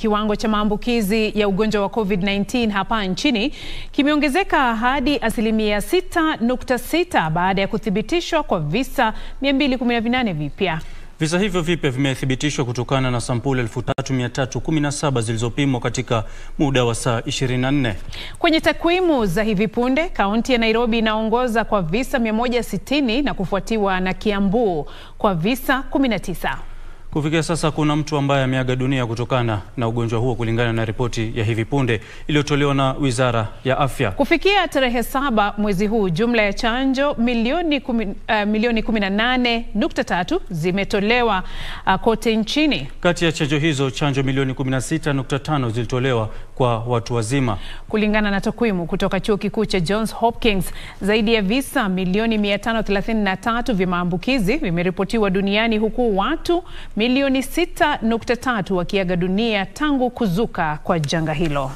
Kiwango cha maambukizi ya ugonjwa wa COVID-19 hapa nchini kimeongezeka hadi asilimia 6.6 baada ya kuthibitishwa kwa visa 218 vipya. Visa hivyo vipya vimethibitishwa kutokana na sampuli 3317 zilizopimwa katika muda wa saa 24. Kwenye takwimu za hivi punde, kaunti ya Nairobi inaongoza kwa visa 160 na kufuatiwa na Kiambu kwa visa 19. Kufikia sasa kuna mtu ambaye ameaga dunia kutokana na ugonjwa huo kulingana na ripoti ya hivi punde iliyotolewa na Wizara ya Afya. Kufikia tarehe saba mwezi huu, jumla ya chanjo milioni kumi, uh, milioni tatu zimetolewa uh, kote nchini. Kati ya chanjo hizo, chanjo milioni 16.5 zilitolewa kwa watu wazima. Kulingana na takwimu kutoka Chuo Kikuu cha Johns Hopkins, zaidi ya visa milioni 533 vya maambukizi vimeripotiwa duniani huku watu milioni 6.3 wakiaga dunia tangu kuzuka kwa janga hilo.